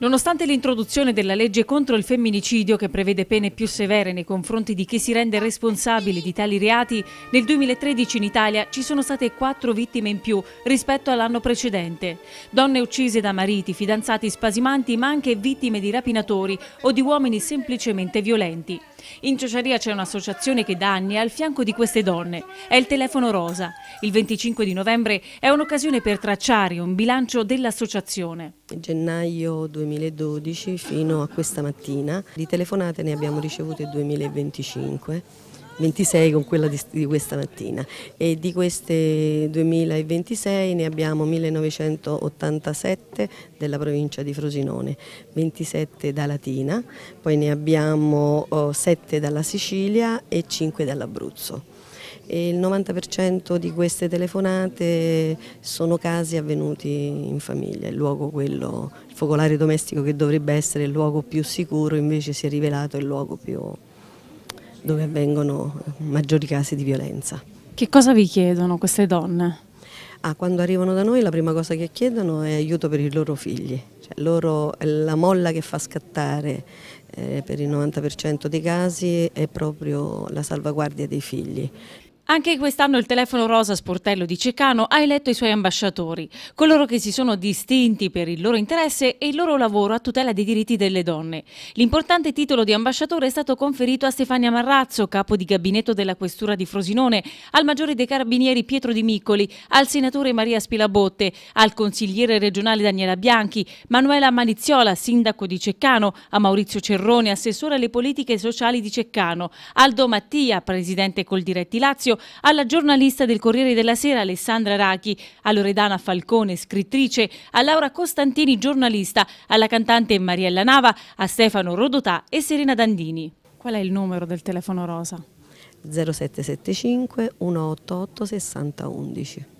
Nonostante l'introduzione della legge contro il femminicidio che prevede pene più severe nei confronti di chi si rende responsabile di tali reati, nel 2013 in Italia ci sono state quattro vittime in più rispetto all'anno precedente. Donne uccise da mariti, fidanzati spasimanti, ma anche vittime di rapinatori o di uomini semplicemente violenti. In Ciociaria c'è un'associazione che da anni è al fianco di queste donne. È il Telefono Rosa. Il 25 di novembre è un'occasione per tracciare un bilancio dell'associazione. Gennaio 2013 2012 fino a questa mattina. Di telefonate ne abbiamo ricevute 2025. 26 con quella di, questa mattina e di queste 2026 ne abbiamo 1987 della provincia di Frosinone, 27 da Latina, poi ne abbiamo 7 dalla Sicilia e 5 dall'Abruzzo e il 90% di queste telefonate sono casi avvenuti in famiglia, il luogo quello, il focolare domestico che dovrebbe essere il luogo più sicuro invece si è rivelato il luogo più dove avvengono maggiori casi di violenza. Che cosa vi chiedono queste donne? Ah, quando arrivano da noi la prima cosa che chiedono è aiuto per i loro figli, cioè, loro, la molla che fa scattare eh, per il 90% dei casi è proprio la salvaguardia dei figli, anche quest'anno il telefono rosa sportello di Ceccano ha eletto i suoi ambasciatori, coloro che si sono distinti per il loro interesse e il loro lavoro a tutela dei diritti delle donne. L'importante titolo di ambasciatore è stato conferito a Stefania Marrazzo, capo di gabinetto della questura di Frosinone, al maggiore dei carabinieri Pietro Di Miccoli, al senatore Maria Spilabotte, al consigliere regionale Daniela Bianchi, Manuela Maniziola, sindaco di Ceccano, a Maurizio Cerrone, assessore alle politiche sociali di Ceccano, Aldo Mattia, presidente col diretti Lazio, alla giornalista del Corriere della Sera Alessandra Rachi, a Loredana Falcone, scrittrice, a Laura Costantini, giornalista, alla cantante Mariella Nava, a Stefano Rodotà e Serena Dandini. Qual è il numero del telefono rosa? 0775 188 6011.